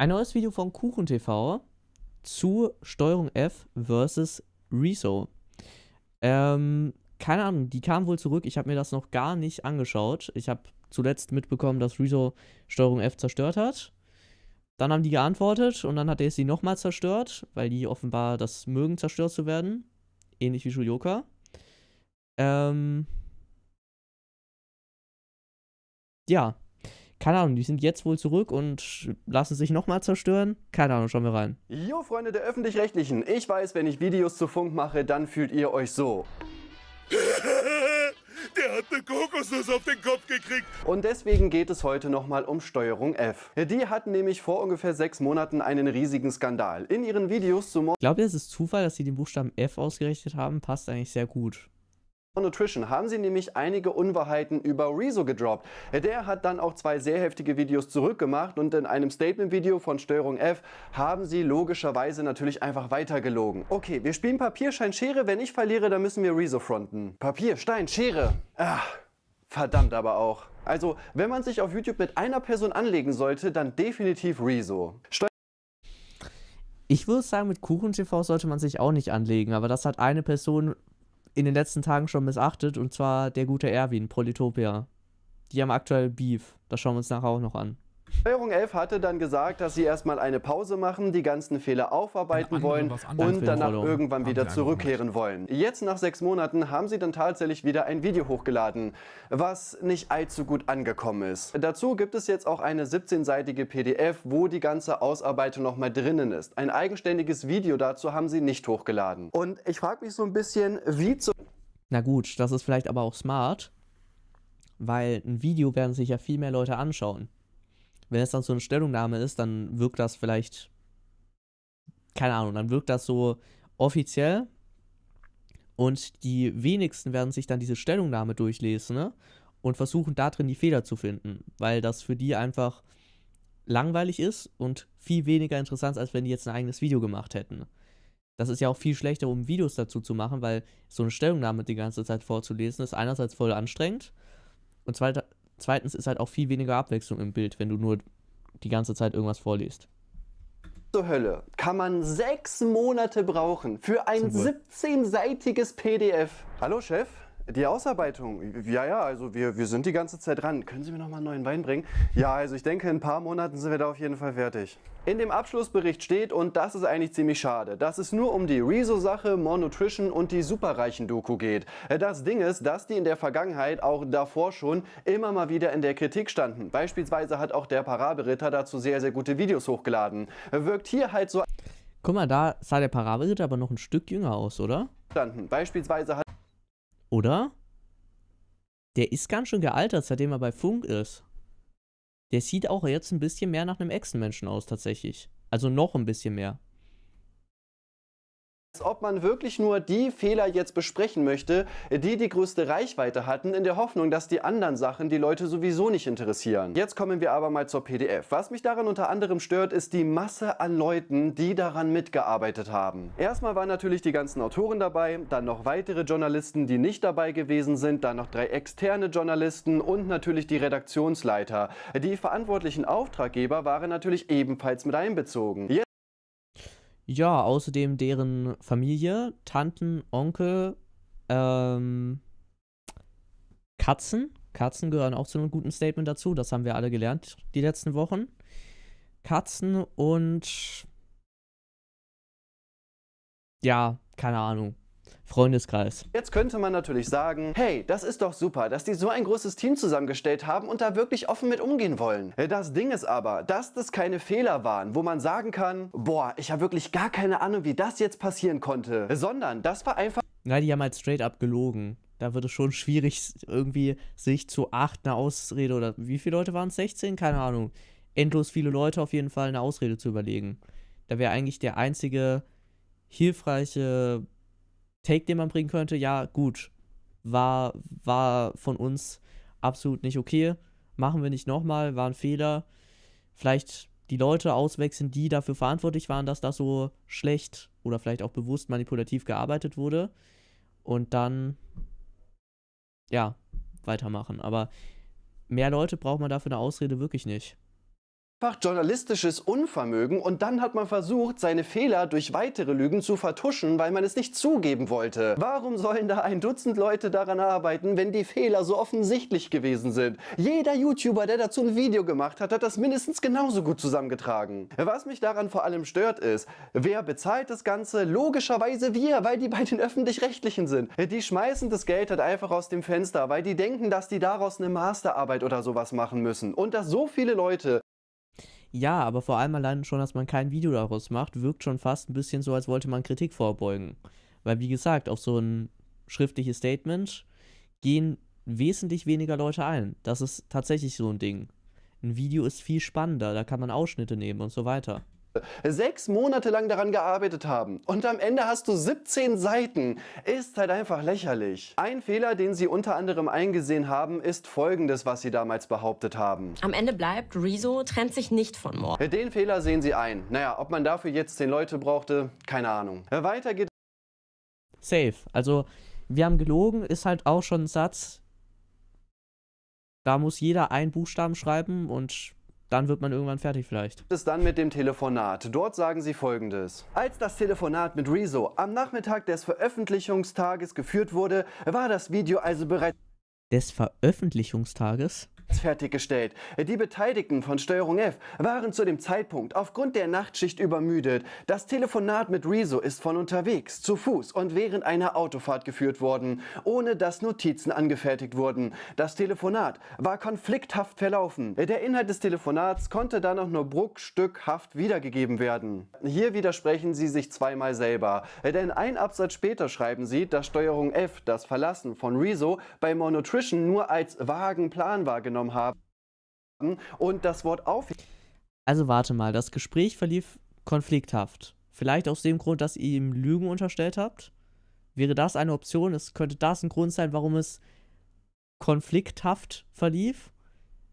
Ein neues Video von Kuchen TV zu Steuerung F versus Rezo. Ähm, keine Ahnung, die kam wohl zurück. Ich habe mir das noch gar nicht angeschaut. Ich habe zuletzt mitbekommen, dass Rezo Steuerung F zerstört hat. Dann haben die geantwortet und dann hat er sie nochmal zerstört, weil die offenbar das mögen, zerstört zu werden. Ähnlich wie Shuyoka. Ähm. Ja, keine Ahnung, die sind jetzt wohl zurück und lassen sich nochmal zerstören. Keine Ahnung, schauen wir rein. Jo, Freunde der Öffentlich-Rechtlichen, ich weiß, wenn ich Videos zu Funk mache, dann fühlt ihr euch so. Der hat eine Kokosnuss auf den Kopf gekriegt. Und deswegen geht es heute nochmal um Steuerung F. Die hatten nämlich vor ungefähr sechs Monaten einen riesigen Skandal. In ihren Videos zu Mord... Glaubt ihr, es ist Zufall, dass sie den Buchstaben F ausgerichtet haben? Passt eigentlich sehr gut. Nutrition haben sie nämlich einige Unwahrheiten über Rezo gedroppt. Der hat dann auch zwei sehr heftige Videos zurückgemacht und in einem Statement-Video von Steuerung F haben sie logischerweise natürlich einfach weitergelogen. Okay, wir spielen Papier, Stein, Schere. Wenn ich verliere, dann müssen wir Rezo fronten. Papier, Stein, Schere. Ach, verdammt aber auch. Also, wenn man sich auf YouTube mit einer Person anlegen sollte, dann definitiv Rezo. ich würde sagen, mit Kuchen TV sollte man sich auch nicht anlegen, aber das hat eine Person in den letzten Tagen schon missachtet, und zwar der gute Erwin, Prolitopia. Die haben aktuell Beef. Das schauen wir uns nachher auch noch an. Steuerung 11 hatte dann gesagt, dass sie erstmal eine Pause machen, die ganzen Fehler aufarbeiten wollen und danach irgendwann wieder zurückkehren wollen. Jetzt nach sechs Monaten haben sie dann tatsächlich wieder ein Video hochgeladen, was nicht allzu gut angekommen ist. Dazu gibt es jetzt auch eine 17-seitige PDF, wo die ganze Ausarbeitung nochmal drinnen ist. Ein eigenständiges Video dazu haben sie nicht hochgeladen. Und ich frage mich so ein bisschen, wie zu... Na gut, das ist vielleicht aber auch smart, weil ein Video werden sich ja viel mehr Leute anschauen. Wenn es dann so eine Stellungnahme ist, dann wirkt das vielleicht, keine Ahnung, dann wirkt das so offiziell und die wenigsten werden sich dann diese Stellungnahme durchlesen ne? und versuchen darin die Fehler zu finden, weil das für die einfach langweilig ist und viel weniger interessant, als wenn die jetzt ein eigenes Video gemacht hätten. Das ist ja auch viel schlechter, um Videos dazu zu machen, weil so eine Stellungnahme die ganze Zeit vorzulesen ist einerseits voll anstrengend und Zweitens ist halt auch viel weniger Abwechslung im Bild, wenn du nur die ganze Zeit irgendwas vorliest. Zur Hölle kann man sechs Monate brauchen für ein 17-seitiges PDF. Hallo Chef? Die Ausarbeitung, ja, ja, also wir, wir sind die ganze Zeit dran. Können Sie mir nochmal einen neuen Wein bringen? Ja, also ich denke, in ein paar Monaten sind wir da auf jeden Fall fertig. In dem Abschlussbericht steht, und das ist eigentlich ziemlich schade, dass es nur um die Rezo-Sache, More Nutrition und die Superreichen-Doku geht. Das Ding ist, dass die in der Vergangenheit auch davor schon immer mal wieder in der Kritik standen. Beispielsweise hat auch der Paraberitter dazu sehr, sehr gute Videos hochgeladen. Wirkt hier halt so... Guck mal, da sah der Parabelritter aber noch ein Stück jünger aus, oder? Standen. Beispielsweise hat... Oder? Der ist ganz schön gealtert, seitdem er bei Funk ist. Der sieht auch jetzt ein bisschen mehr nach einem Echsenmenschen aus, tatsächlich. Also noch ein bisschen mehr ob man wirklich nur die Fehler jetzt besprechen möchte, die die größte Reichweite hatten, in der Hoffnung, dass die anderen Sachen die Leute sowieso nicht interessieren. Jetzt kommen wir aber mal zur PDF. Was mich daran unter anderem stört, ist die Masse an Leuten, die daran mitgearbeitet haben. Erstmal waren natürlich die ganzen Autoren dabei, dann noch weitere Journalisten, die nicht dabei gewesen sind, dann noch drei externe Journalisten und natürlich die Redaktionsleiter. Die verantwortlichen Auftraggeber waren natürlich ebenfalls mit einbezogen. Jetzt ja, außerdem deren Familie, Tanten, Onkel, ähm, Katzen. Katzen gehören auch zu einem guten Statement dazu. Das haben wir alle gelernt die letzten Wochen. Katzen und ja, keine Ahnung. Freundeskreis. Jetzt könnte man natürlich sagen, hey, das ist doch super, dass die so ein großes Team zusammengestellt haben und da wirklich offen mit umgehen wollen. Das Ding ist aber, dass das keine Fehler waren, wo man sagen kann, boah, ich habe wirklich gar keine Ahnung, wie das jetzt passieren konnte, sondern das war einfach... Na, die haben halt straight up gelogen da wird es schon schwierig, irgendwie sich zu acht eine Ausrede oder wie viele Leute waren es? 16? Keine Ahnung. Endlos viele Leute auf jeden Fall eine Ausrede zu überlegen. Da wäre eigentlich der einzige hilfreiche Take, den man bringen könnte, ja, gut. War, war von uns absolut nicht okay. Machen wir nicht nochmal, war ein Fehler. Vielleicht die Leute auswechseln, die dafür verantwortlich waren, dass das so schlecht oder vielleicht auch bewusst manipulativ gearbeitet wurde. Und dann, ja, weitermachen. Aber mehr Leute braucht man dafür eine Ausrede wirklich nicht einfach journalistisches Unvermögen und dann hat man versucht, seine Fehler durch weitere Lügen zu vertuschen, weil man es nicht zugeben wollte. Warum sollen da ein Dutzend Leute daran arbeiten, wenn die Fehler so offensichtlich gewesen sind? Jeder YouTuber, der dazu ein Video gemacht hat, hat das mindestens genauso gut zusammengetragen. Was mich daran vor allem stört ist, wer bezahlt das Ganze? Logischerweise wir, weil die bei den Öffentlich-Rechtlichen sind. Die schmeißen das Geld halt einfach aus dem Fenster, weil die denken, dass die daraus eine Masterarbeit oder sowas machen müssen. Und dass so viele Leute ja, aber vor allem allein schon, dass man kein Video daraus macht, wirkt schon fast ein bisschen so, als wollte man Kritik vorbeugen. Weil, wie gesagt, auf so ein schriftliches Statement gehen wesentlich weniger Leute ein. Das ist tatsächlich so ein Ding. Ein Video ist viel spannender, da kann man Ausschnitte nehmen und so weiter sechs Monate lang daran gearbeitet haben und am Ende hast du 17 Seiten, ist halt einfach lächerlich. Ein Fehler, den sie unter anderem eingesehen haben, ist folgendes, was sie damals behauptet haben. Am Ende bleibt, Rezo trennt sich nicht von Moore. Den Fehler sehen sie ein. Naja, ob man dafür jetzt 10 Leute brauchte, keine Ahnung. Weiter geht... Safe. Also, wir haben gelogen, ist halt auch schon ein Satz. Da muss jeder einen Buchstaben schreiben und dann wird man irgendwann fertig vielleicht. Das ist dann mit dem Telefonat. Dort sagen sie folgendes. Als das Telefonat mit Rezo am Nachmittag des Veröffentlichungstages geführt wurde, war das Video also bereits... Des Veröffentlichungstages? fertiggestellt. Die Beteiligten von Steuerung F waren zu dem Zeitpunkt aufgrund der Nachtschicht übermüdet. Das Telefonat mit Rezo ist von unterwegs, zu Fuß und während einer Autofahrt geführt worden, ohne dass Notizen angefertigt wurden. Das Telefonat war konflikthaft verlaufen. Der Inhalt des Telefonats konnte dann auch nur bruchstückhaft wiedergegeben werden. Hier widersprechen sie sich zweimal selber, denn ein Absatz später schreiben sie, dass Steuerung F das Verlassen von Rezo bei Monotrition nur als vagen Plan wahrgenommen wahrgenommen haben und das Wort auf. Also warte mal, das Gespräch verlief konflikthaft. Vielleicht aus dem Grund, dass ihr ihm Lügen unterstellt habt? Wäre das eine Option? Es könnte das ein Grund sein, warum es konflikthaft verlief?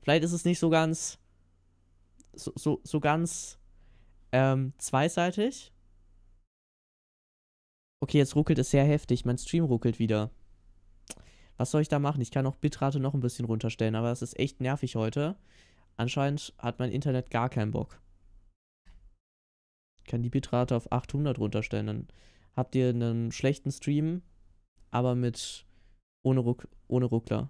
Vielleicht ist es nicht so ganz so, so, so ganz ähm, zweiseitig. Okay, jetzt ruckelt es sehr heftig. Mein Stream ruckelt wieder. Was soll ich da machen? Ich kann auch Bitrate noch ein bisschen runterstellen, aber das ist echt nervig heute. Anscheinend hat mein Internet gar keinen Bock. Ich kann die Bitrate auf 800 runterstellen, dann habt ihr einen schlechten Stream, aber mit ohne, Ruck, ohne Ruckler.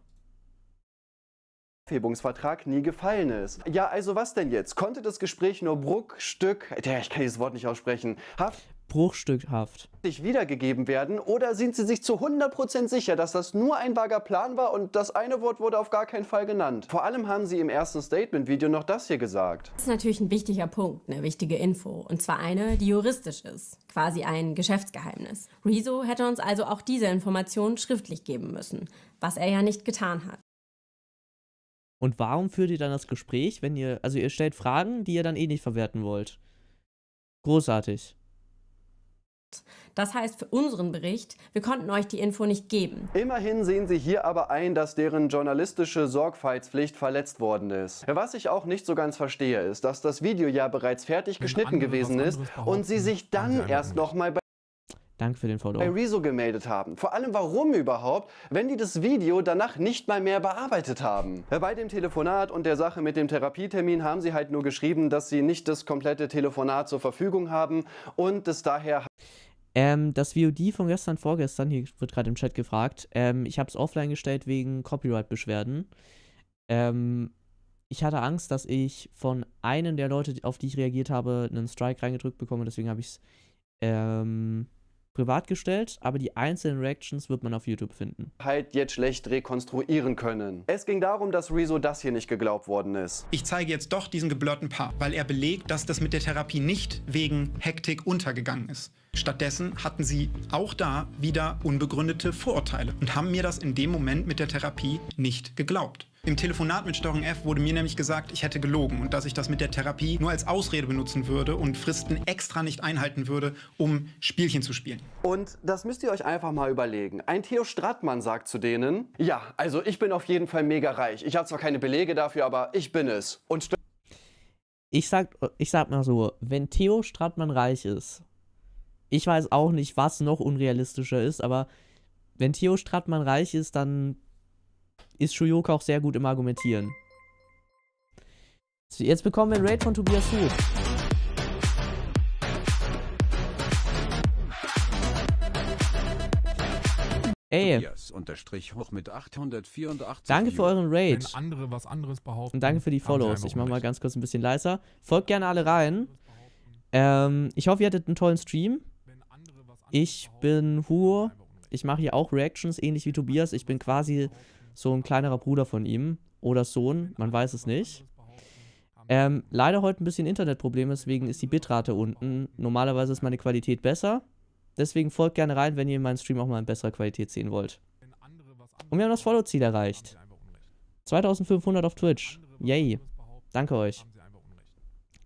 Aufhebungsvertrag nie gefallen ist. Ja, also was denn jetzt? Konnte das Gespräch nur Bruchstück, ich kann dieses Wort nicht aussprechen, Haft bruchstückhaft wiedergegeben werden oder sind Sie sich zu 100% sicher, dass das nur ein vager Plan war und das eine Wort wurde auf gar keinen Fall genannt? Vor allem haben Sie im ersten Statement-Video noch das hier gesagt. Das ist natürlich ein wichtiger Punkt, eine wichtige Info und zwar eine, die juristisch ist, quasi ein Geschäftsgeheimnis. Rezo hätte uns also auch diese Information schriftlich geben müssen, was er ja nicht getan hat. Und warum führt ihr dann das Gespräch, wenn ihr, also ihr stellt Fragen, die ihr dann eh nicht verwerten wollt? Großartig. Das heißt für unseren Bericht, wir konnten euch die Info nicht geben. Immerhin sehen Sie hier aber ein, dass deren journalistische Sorgfaltspflicht verletzt worden ist. Was ich auch nicht so ganz verstehe, ist, dass das Video ja bereits fertig geschnitten gewesen ist und Sie sich dann erst nochmal bei Danke für den Follow. Bei Rezo gemeldet haben. Vor allem warum überhaupt, wenn die das Video danach nicht mal mehr bearbeitet haben. Bei dem Telefonat und der Sache mit dem Therapietermin haben sie halt nur geschrieben, dass sie nicht das komplette Telefonat zur Verfügung haben und es daher... Ähm, das VOD von gestern, vorgestern, hier wird gerade im Chat gefragt, ähm, ich habe es offline gestellt wegen Copyright-Beschwerden. Ähm, ich hatte Angst, dass ich von einem der Leute, auf die ich reagiert habe, einen Strike reingedrückt bekomme, deswegen habe ich es ähm, privat gestellt, aber die einzelnen Reactions wird man auf YouTube finden. Halt jetzt schlecht rekonstruieren können. Es ging darum, dass Rezo das hier nicht geglaubt worden ist. Ich zeige jetzt doch diesen geblurrten Paar, weil er belegt, dass das mit der Therapie nicht wegen Hektik untergegangen ist. Stattdessen hatten sie auch da wieder unbegründete Vorurteile und haben mir das in dem Moment mit der Therapie nicht geglaubt. Im Telefonat mit Störung F wurde mir nämlich gesagt, ich hätte gelogen und dass ich das mit der Therapie nur als Ausrede benutzen würde und Fristen extra nicht einhalten würde, um Spielchen zu spielen. Und das müsst ihr euch einfach mal überlegen. Ein Theo Strattmann sagt zu denen, ja, also ich bin auf jeden Fall mega reich. Ich habe zwar keine Belege dafür, aber ich bin es. Und ich sag, ich sag mal so, wenn Theo Strattmann reich ist, ich weiß auch nicht, was noch unrealistischer ist, aber wenn Theo Strattmann reich ist, dann ist Shuyoka auch sehr gut im Argumentieren. Jetzt bekommen wir ein Raid von Tobias Hu. Ey. Tobias hoch mit 884 danke für euren Raid. Andere behaupten, Und danke für die Follows. Ich mach mal ganz kurz ein bisschen leiser. Folgt gerne alle rein. Ähm, ich hoffe, ihr hattet einen tollen Stream. Ich bin Huo ich mache hier auch Reactions, ähnlich wie Tobias. Ich bin quasi so ein kleinerer Bruder von ihm oder Sohn, man weiß es nicht. Ähm, leider heute ein bisschen Internetproblem, deswegen ist die Bitrate unten. Normalerweise ist meine Qualität besser. Deswegen folgt gerne rein, wenn ihr meinen Stream auch mal in besserer Qualität sehen wollt. Und wir haben das Follow-Ziel erreicht. 2500 auf Twitch. Yay. Danke euch.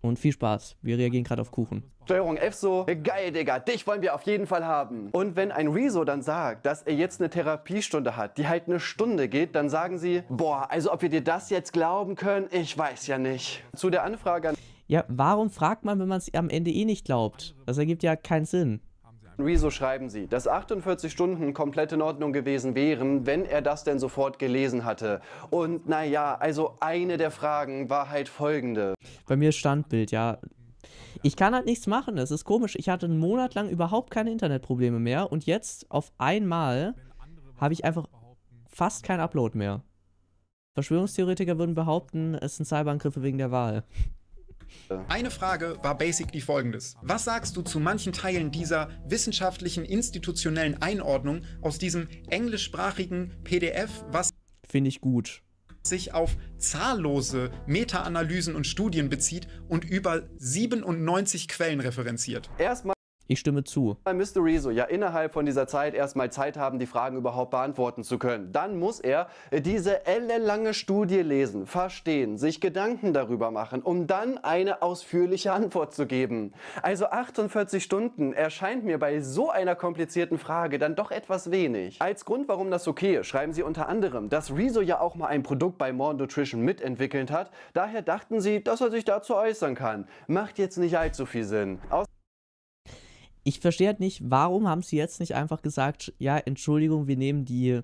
Und viel Spaß. Wir reagieren gerade auf Kuchen. Steuerung F so, geil, Digga, dich wollen wir auf jeden Fall haben. Und wenn ein Rezo dann sagt, dass er jetzt eine Therapiestunde hat, die halt eine Stunde geht, dann sagen sie, boah, also ob wir dir das jetzt glauben können, ich weiß ja nicht. Zu der Anfrage an... Ja, warum fragt man, wenn man es am Ende eh nicht glaubt? Das ergibt ja keinen Sinn. Rezo schreiben sie, dass 48 Stunden komplett in Ordnung gewesen wären, wenn er das denn sofort gelesen hatte. Und naja, also eine der Fragen war halt folgende. Bei mir Standbild, ja. Ich kann halt nichts machen, das ist komisch. Ich hatte einen Monat lang überhaupt keine Internetprobleme mehr und jetzt auf einmal habe ich einfach fast kein Upload mehr. Verschwörungstheoretiker würden behaupten, es sind Cyberangriffe wegen der Wahl. Eine Frage war basically folgendes. Was sagst du zu manchen Teilen dieser wissenschaftlichen, institutionellen Einordnung aus diesem englischsprachigen PDF, was... Finde ich gut sich auf zahllose Meta-Analysen und Studien bezieht und über 97 Quellen referenziert. Erstmal ich stimme zu. Bei Mr. Rezo ja innerhalb von dieser Zeit erstmal Zeit haben, die Fragen überhaupt beantworten zu können. Dann muss er diese ellenlange Studie lesen, verstehen, sich Gedanken darüber machen, um dann eine ausführliche Antwort zu geben. Also 48 Stunden erscheint mir bei so einer komplizierten Frage dann doch etwas wenig. Als Grund, warum das okay ist, schreiben sie unter anderem, dass Rezo ja auch mal ein Produkt bei More Nutrition mitentwickelt hat. Daher dachten sie, dass er sich dazu äußern kann. Macht jetzt nicht allzu viel Sinn. Aus ich verstehe halt nicht, warum haben sie jetzt nicht einfach gesagt, ja, Entschuldigung, wir nehmen die,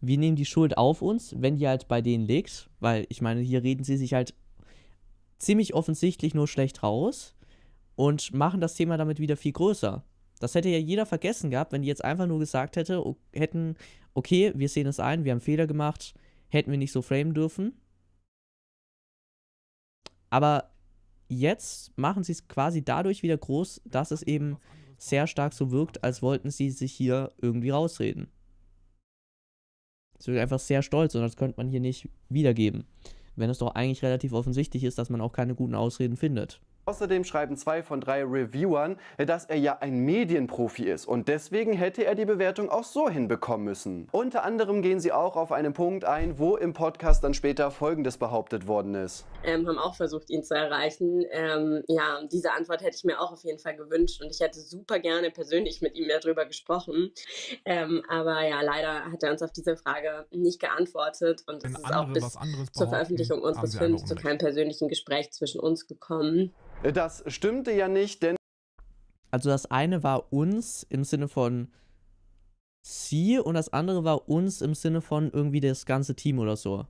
wir nehmen die Schuld auf uns, wenn die halt bei denen liegt, weil ich meine, hier reden sie sich halt ziemlich offensichtlich nur schlecht raus und machen das Thema damit wieder viel größer. Das hätte ja jeder vergessen gehabt, wenn die jetzt einfach nur gesagt hätte, hätten, okay, wir sehen es ein, wir haben Fehler gemacht, hätten wir nicht so framen dürfen. Aber jetzt machen sie es quasi dadurch wieder groß, dass es eben sehr stark so wirkt, als wollten sie sich hier irgendwie rausreden. Es wirkt einfach sehr stolz und das könnte man hier nicht wiedergeben. Wenn es doch eigentlich relativ offensichtlich ist, dass man auch keine guten Ausreden findet. Außerdem schreiben zwei von drei Reviewern, dass er ja ein Medienprofi ist und deswegen hätte er die Bewertung auch so hinbekommen müssen. Unter anderem gehen sie auch auf einen Punkt ein, wo im Podcast dann später Folgendes behauptet worden ist. Ähm, haben auch versucht, ihn zu erreichen. Ähm, ja, diese Antwort hätte ich mir auch auf jeden Fall gewünscht und ich hätte super gerne persönlich mit ihm darüber gesprochen. Ähm, aber ja, leider hat er uns auf diese Frage nicht geantwortet und es ist auch bis zur Veröffentlichung unseres Films zu keinem persönlichen Gespräch zwischen uns gekommen. Das stimmte ja nicht, denn. Also das eine war uns im Sinne von sie und das andere war uns im Sinne von irgendwie das ganze Team oder so.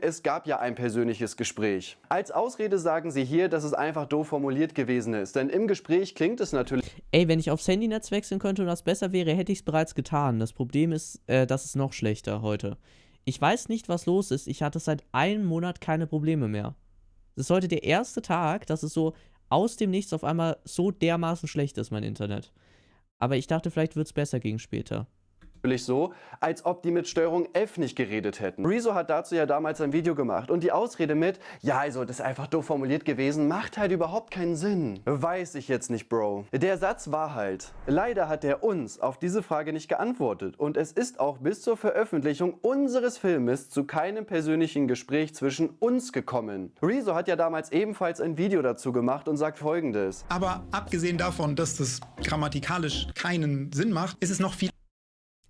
Es gab ja ein persönliches Gespräch. Als Ausrede sagen sie hier, dass es einfach doof formuliert gewesen ist, denn im Gespräch klingt es natürlich. Ey, wenn ich aufs Handynetz wechseln könnte und das besser wäre, hätte ich es bereits getan. Das Problem ist, äh, das ist noch schlechter heute. Ich weiß nicht, was los ist. Ich hatte seit einem Monat keine Probleme mehr. Das heute der erste Tag, dass es so aus dem Nichts auf einmal so dermaßen schlecht ist, mein Internet. Aber ich dachte, vielleicht wird es besser gegen später natürlich so, als ob die mit Steuerung F nicht geredet hätten. Rezo hat dazu ja damals ein Video gemacht und die Ausrede mit, ja also das ist einfach doof formuliert gewesen, macht halt überhaupt keinen Sinn. Weiß ich jetzt nicht, Bro. Der Satz war halt, leider hat er uns auf diese Frage nicht geantwortet und es ist auch bis zur Veröffentlichung unseres Filmes zu keinem persönlichen Gespräch zwischen uns gekommen. Rezo hat ja damals ebenfalls ein Video dazu gemacht und sagt folgendes. Aber abgesehen davon, dass das grammatikalisch keinen Sinn macht, ist es noch viel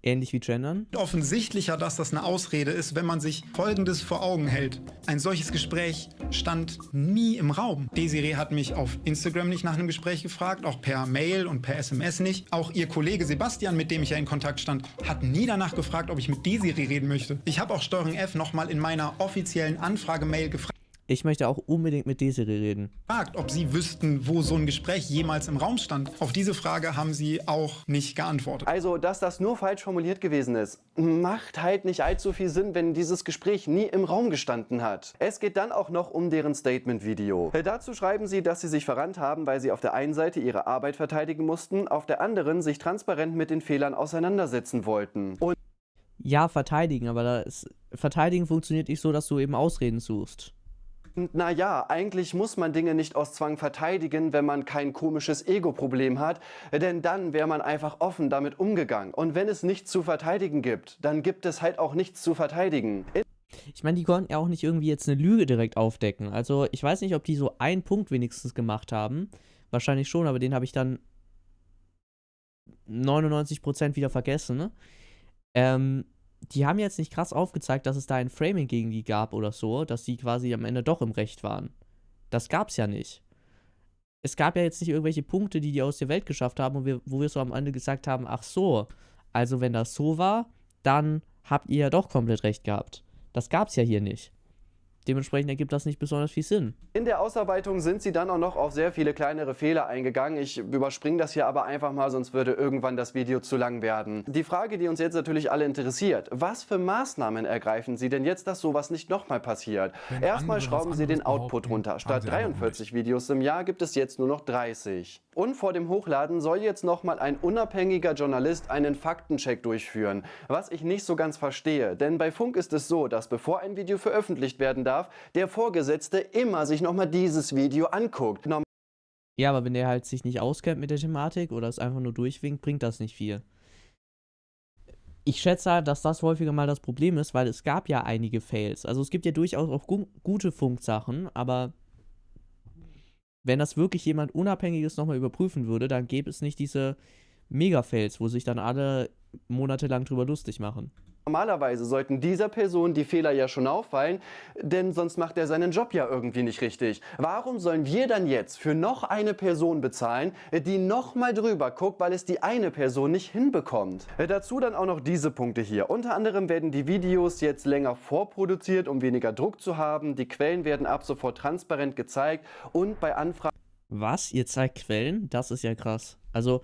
ähnlich wie Gendern? Offensichtlicher, dass das eine Ausrede ist, wenn man sich Folgendes vor Augen hält. Ein solches Gespräch stand nie im Raum. Desiree hat mich auf Instagram nicht nach einem Gespräch gefragt, auch per Mail und per SMS nicht. Auch ihr Kollege Sebastian, mit dem ich ja in Kontakt stand, hat nie danach gefragt, ob ich mit Desiree reden möchte. Ich habe auch STRG F nochmal in meiner offiziellen Anfrage-Mail gefragt. Ich möchte auch unbedingt mit Desiree reden. Fragt, ob sie wüssten, wo so ein Gespräch jemals im Raum stand. Auf diese Frage haben sie auch nicht geantwortet. Also, dass das nur falsch formuliert gewesen ist, macht halt nicht allzu viel Sinn, wenn dieses Gespräch nie im Raum gestanden hat. Es geht dann auch noch um deren Statement-Video. Dazu schreiben sie, dass sie sich verrannt haben, weil sie auf der einen Seite ihre Arbeit verteidigen mussten, auf der anderen sich transparent mit den Fehlern auseinandersetzen wollten. Und ja, verteidigen, aber das Verteidigen funktioniert nicht so, dass du eben Ausreden suchst. Naja, eigentlich muss man Dinge nicht aus Zwang verteidigen, wenn man kein komisches Ego-Problem hat, denn dann wäre man einfach offen damit umgegangen. Und wenn es nichts zu verteidigen gibt, dann gibt es halt auch nichts zu verteidigen. Ich meine, die konnten ja auch nicht irgendwie jetzt eine Lüge direkt aufdecken. Also ich weiß nicht, ob die so einen Punkt wenigstens gemacht haben. Wahrscheinlich schon, aber den habe ich dann 99% wieder vergessen. Ne? Ähm, die haben jetzt nicht krass aufgezeigt, dass es da ein Framing gegen die gab oder so, dass sie quasi am Ende doch im Recht waren. Das gab's ja nicht. Es gab ja jetzt nicht irgendwelche Punkte, die die aus der Welt geschafft haben, wo wir, wo wir so am Ende gesagt haben, ach so, also wenn das so war, dann habt ihr ja doch komplett recht gehabt. Das gab's ja hier nicht. Dementsprechend ergibt das nicht besonders viel Sinn. In der Ausarbeitung sind sie dann auch noch auf sehr viele kleinere Fehler eingegangen. Ich überspringe das hier aber einfach mal, sonst würde irgendwann das Video zu lang werden. Die Frage, die uns jetzt natürlich alle interessiert, was für Maßnahmen ergreifen Sie denn jetzt, dass sowas nicht nochmal passiert? Wenn Erstmal schrauben Sie den Output runter. Statt 43 Videos im Jahr gibt es jetzt nur noch 30. Und vor dem Hochladen soll jetzt nochmal ein unabhängiger Journalist einen Faktencheck durchführen. Was ich nicht so ganz verstehe, denn bei Funk ist es so, dass bevor ein Video veröffentlicht werden darf, darf, der Vorgesetzte immer sich nochmal dieses Video anguckt. Norm ja, aber wenn der halt sich nicht auskennt mit der Thematik oder es einfach nur durchwinkt, bringt das nicht viel. Ich schätze halt, dass das häufiger mal das Problem ist, weil es gab ja einige Fails. Also es gibt ja durchaus auch gu gute Funksachen, aber wenn das wirklich jemand Unabhängiges nochmal überprüfen würde, dann gäbe es nicht diese Mega-Fails, wo sich dann alle monatelang drüber lustig machen. Normalerweise sollten dieser Person die Fehler ja schon auffallen, denn sonst macht er seinen Job ja irgendwie nicht richtig. Warum sollen wir dann jetzt für noch eine Person bezahlen, die nochmal drüber guckt, weil es die eine Person nicht hinbekommt? Dazu dann auch noch diese Punkte hier. Unter anderem werden die Videos jetzt länger vorproduziert, um weniger Druck zu haben. Die Quellen werden ab sofort transparent gezeigt und bei Anfragen. Was? Ihr zeigt Quellen? Das ist ja krass. Also,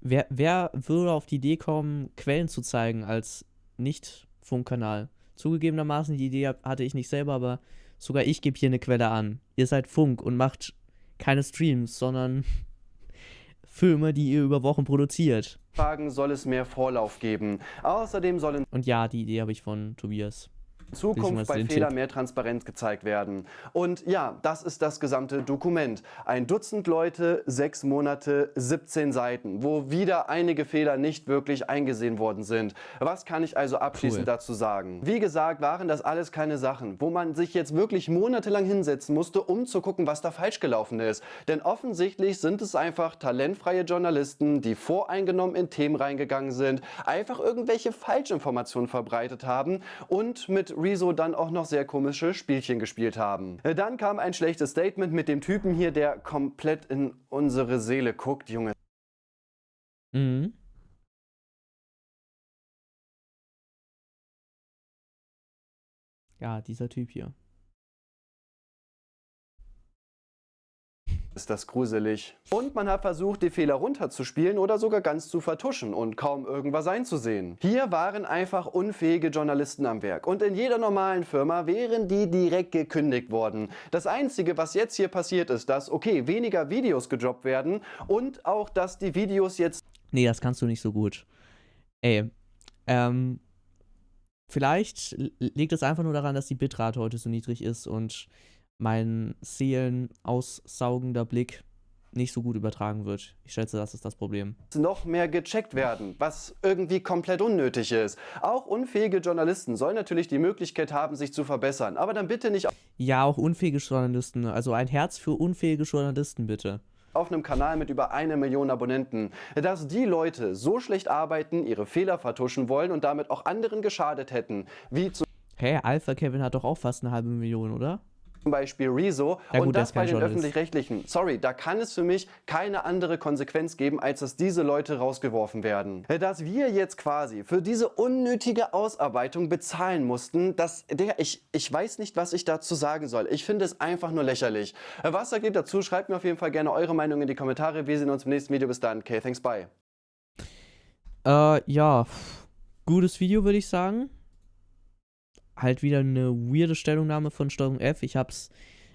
wer, wer würde auf die Idee kommen, Quellen zu zeigen als nicht-Funkkanal. Zugegebenermaßen, die Idee hatte ich nicht selber, aber sogar ich gebe hier eine Quelle an. Ihr seid Funk und macht keine Streams, sondern Filme, die ihr über Wochen produziert. Fragen soll es mehr Vorlauf geben. Außerdem sollen. Und ja, die Idee habe ich von Tobias. Zukunft bei Fehler mehr Transparenz gezeigt werden. Und ja, das ist das gesamte Dokument. Ein Dutzend Leute, sechs Monate, 17 Seiten, wo wieder einige Fehler nicht wirklich eingesehen worden sind. Was kann ich also abschließend cool. dazu sagen? Wie gesagt, waren das alles keine Sachen, wo man sich jetzt wirklich monatelang hinsetzen musste, um zu gucken, was da falsch gelaufen ist. Denn offensichtlich sind es einfach talentfreie Journalisten, die voreingenommen in Themen reingegangen sind, einfach irgendwelche Falschinformationen verbreitet haben und mit Rezo dann auch noch sehr komische Spielchen gespielt haben. Äh, dann kam ein schlechtes Statement mit dem Typen hier, der komplett in unsere Seele guckt, Junge. Mhm. Ja, dieser Typ hier. Ist das gruselig. Und man hat versucht, die Fehler runterzuspielen oder sogar ganz zu vertuschen und kaum irgendwas einzusehen. Hier waren einfach unfähige Journalisten am Werk. Und in jeder normalen Firma wären die direkt gekündigt worden. Das Einzige, was jetzt hier passiert ist, dass, okay, weniger Videos gedroppt werden und auch, dass die Videos jetzt... Nee, das kannst du nicht so gut. Ey, ähm, vielleicht liegt es einfach nur daran, dass die Bitrate heute so niedrig ist und mein Seelen-aussaugender Blick nicht so gut übertragen wird. Ich schätze, das ist das Problem. Noch mehr gecheckt werden, was irgendwie komplett unnötig ist. Auch unfähige Journalisten sollen natürlich die Möglichkeit haben, sich zu verbessern, aber dann bitte nicht. Ja, auch unfähige Journalisten. Also ein Herz für unfähige Journalisten, bitte auf einem Kanal mit über einer Million Abonnenten. Dass die Leute so schlecht arbeiten, ihre Fehler vertuschen wollen und damit auch anderen geschadet hätten, wie zu. Hä, hey, Alpha Kevin hat doch auch fast eine halbe Million, oder? zum Beispiel Rezo. Ja, gut, und das, bei den öffentlich-rechtlichen. Sorry, da kann es für mich keine andere Konsequenz geben, als dass diese Leute rausgeworfen werden. Dass wir jetzt quasi für diese unnötige Ausarbeitung bezahlen mussten, das, Digga, ich, ich weiß nicht, was ich dazu sagen soll. Ich finde es einfach nur lächerlich. Was sagt ihr dazu? Schreibt mir auf jeden Fall gerne eure Meinung in die Kommentare. Wir sehen uns im nächsten Video. Bis dann. Okay, thanks, bye. Äh, ja. Gutes Video, würde ich sagen halt wieder eine weirde Stellungnahme von Steuerung F. Ich habe es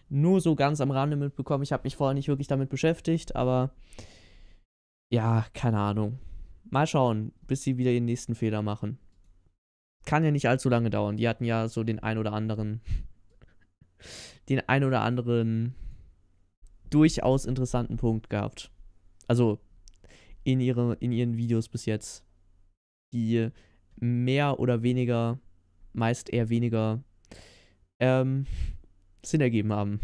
nur so ganz am Rande mitbekommen. Ich habe mich vorher nicht wirklich damit beschäftigt, aber ja, keine Ahnung. Mal schauen, bis sie wieder ihren nächsten Fehler machen. Kann ja nicht allzu lange dauern. Die hatten ja so den ein oder anderen, den ein oder anderen durchaus interessanten Punkt gehabt. Also in, ihre, in ihren Videos bis jetzt, die mehr oder weniger meist eher weniger ähm, Sinn ergeben haben.